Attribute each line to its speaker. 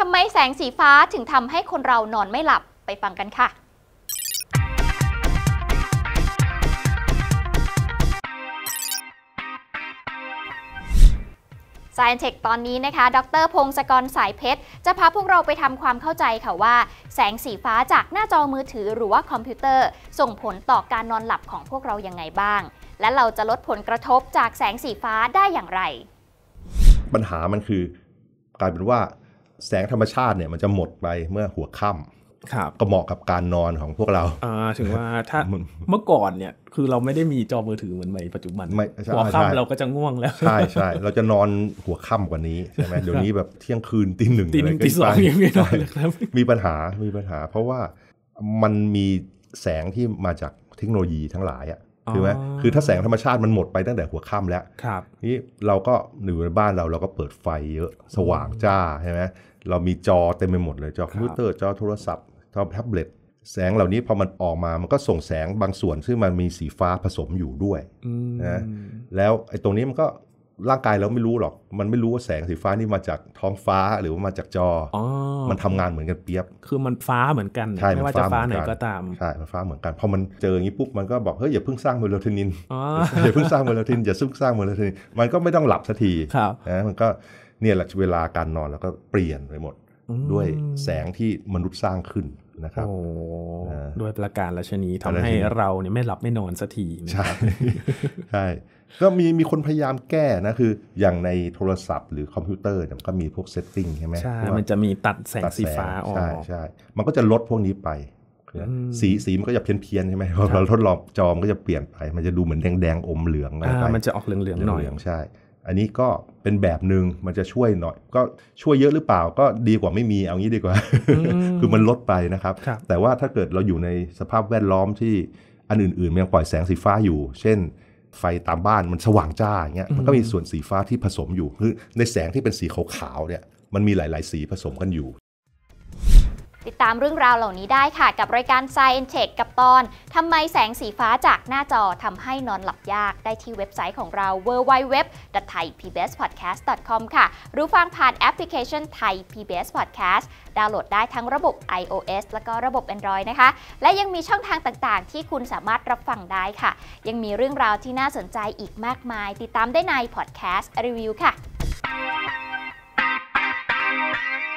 Speaker 1: ทำไมแสงสีฟ้าถึงทำให้คนเรานอนไม่หลับไปฟังกันค่ะซยเทคตอนนี้นะคะ ดรพงศกรสายเพชรจะพาพวกเราไปทำความเข้าใจค่ะว่า แสงสีฟ้าจากหน้าจอมือถือหรือว่าคอมพิวเตอร์ส่งผลต่อการนอนหลับของพวกเรายังไงบ้าง และเราจะลดผลกระทบจากแสงสีฟ้าได้อย่างไร
Speaker 2: ปัญหามันคือ กลายเป็นว่าแสงธรรมชาติเนี่ยมันจะหมดไปเมื่อหัวค่ำครับก็เหมาะกับการนอนของพวกเราอ่าถึงว่าถ้าเมื่อก่อนเนี่ยคือเราไม่ได้มีจอมือถือเหมือนในปัจจุบันหัวค่ำเราก็จะง่วงแล้วใช่ใช่เราจะนอนหัวค่ำกว่านี้ใช่ไหมเดี๋ยวนี้แบบเที่ยงคืนตีหนึ่งตีหนึ่งตีสองยังไม่นอนเลยครับมีปัญหามีปัญหาเพราะว่ามันมีแสงที่มาจากเทคโนโลยีทั้งหลายอะคือไหมคือถ้าแสงธรรมชาติมันหมดไปตั้งแต่หัวค่ำแล้ว นี่เราก็ อยู่ในบ้านเราเราก็เปิดไฟเยอะสว่างจ้า ใช่ไหม เรามีจอเต็มไปหมดเลย จอคอมพิวเตอร์จอโทรศัพท์จอแท็บเล็ต แสงเหล่านี้พอมันออกมามันก็ส่งแสงบางส่วน ซึ่งมันมีสีฟ้าผสมอยู่ด้วยนะ แล้วไอ้ตรงนี้มันก็ร่างกายเราไม่รู้หรอก มันไม่รู้ว่าแสงสีฟ้านี่มาจากท้องฟ้าหรือว่ามาจากจออมันทำงานเหมือนกันเปียบ คือมันฟ้าเหมือนกันใช่ไม่ว่าจะฟ้าไหนก็ตามใช่ มันฟ้าเหมือนกันพอมันเจออย่างนี้ปุ๊บมันก็บอกเฮ้ยอย่าเพิ่งสร้างเมลาโทนินอย่าเพิ่งสร้างเมลาโทนินอย่าซุ่สร้างเมลาโทนินมันก็ไม่ต้องหลับสักทีนะมันก็เนี่ยแหละเวลาการนอนแล้วก็เปลี่ยนไปหมดด้วยแสงที่มนุษย์สร้างขึ้นนะครับด้วยประการลาชนีทำให้เราเนี่ยไม่หลับไม่นอนสักทีใช่ใช่ ก็มีมีคนพยายามแก้นะคือ อย่างในโทรศัพท์หรือคอมพิวเตอร์มันก็มีพวกเซตติ้งใช่ไหมใช่มันจะมีตัดแสงสีฟ้าออกใช่ใช่มันก็จะลดพวกนี้ไป สีสีมันก็จะเพี้ยนเพี้ยนใช่ไหมพอเราทดลองจอมก็จะเปลี่ยนไปมันจะดูเหมือนแดงแดงอมเหลืองอะไรไปมันจะออกเหลืองเหลืองหน่อยใช่อันนี้ก็เป็นแบบหนึ่งมันจะช่วยหน่อย ก็ช่วยเยอะหรือเปล่าก็ดีกว่าไม่มีเอางี้ดีกว่า คือมันลดไปนะครับ แต่ว่าถ้าเกิดเราอยู่ในสภาพแวดล้อมที่อันอื่นๆมันปล่อยแสงสีฟ้าอยู่ เช่น ไฟตามบ้านมันสว่างจ้าอย่างเงี้ยมันก็มีส่วนสีฟ้าที่ผสมอยู่คือในแสงที่เป็นสีขาวๆเนี่ยมันมีหลาย ๆสีผสมกันอยู่
Speaker 1: ติดตามเรื่องราวเหล่านี้ได้ค่ะกับรายการ Science Check กับตอน ทำไมแสงสีฟ้าจากหน้าจอทำให้นอนหลับยากได้ที่เว็บไซต์ของเรา www.thaipbspodcast.com ค่ะ หรือฟังผ่านแอปพลิเคชัน Thai PBS Podcast ดาวน์โหลดได้ทั้งระบบ iOS แล้วก็ระบบ Android นะคะ และยังมีช่องทางต่างๆ ที่คุณสามารถรับฟังได้ค่ะ ยังมีเรื่องราวที่น่าสนใจอีกมากมาย ติดตามได้ใน Podcast Review ค่ะ
Speaker 2: t a k